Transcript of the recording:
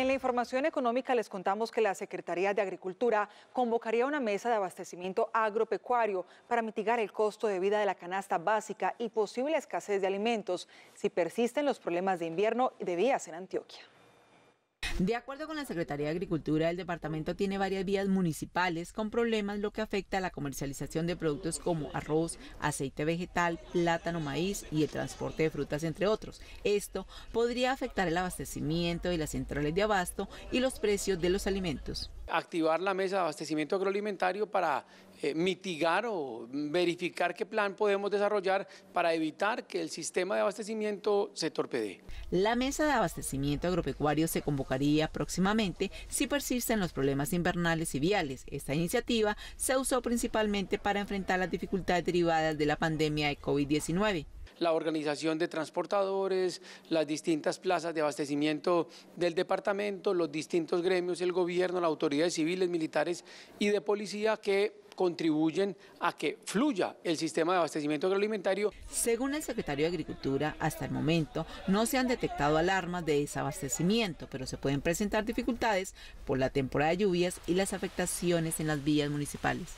En la información económica les contamos que la Secretaría de Agricultura convocaría una mesa de abastecimiento agropecuario para mitigar el costo de vida de la canasta básica y posible escasez de alimentos si persisten los problemas de invierno de vías en Antioquia. De acuerdo con la Secretaría de Agricultura, el departamento tiene varias vías municipales con problemas lo que afecta a la comercialización de productos como arroz, aceite vegetal, plátano, maíz y el transporte de frutas, entre otros. Esto podría afectar el abastecimiento de las centrales de abasto y los precios de los alimentos. Activar la mesa de abastecimiento agroalimentario para eh, mitigar o verificar qué plan podemos desarrollar para evitar que el sistema de abastecimiento se torpede. La mesa de abastecimiento agropecuario se convocaría próximamente si persisten los problemas invernales y viales. Esta iniciativa se usó principalmente para enfrentar las dificultades derivadas de la pandemia de COVID-19 la organización de transportadores, las distintas plazas de abastecimiento del departamento, los distintos gremios, el gobierno, las autoridades civiles, militares y de policía que contribuyen a que fluya el sistema de abastecimiento agroalimentario. Según el secretario de Agricultura, hasta el momento no se han detectado alarmas de desabastecimiento, pero se pueden presentar dificultades por la temporada de lluvias y las afectaciones en las vías municipales.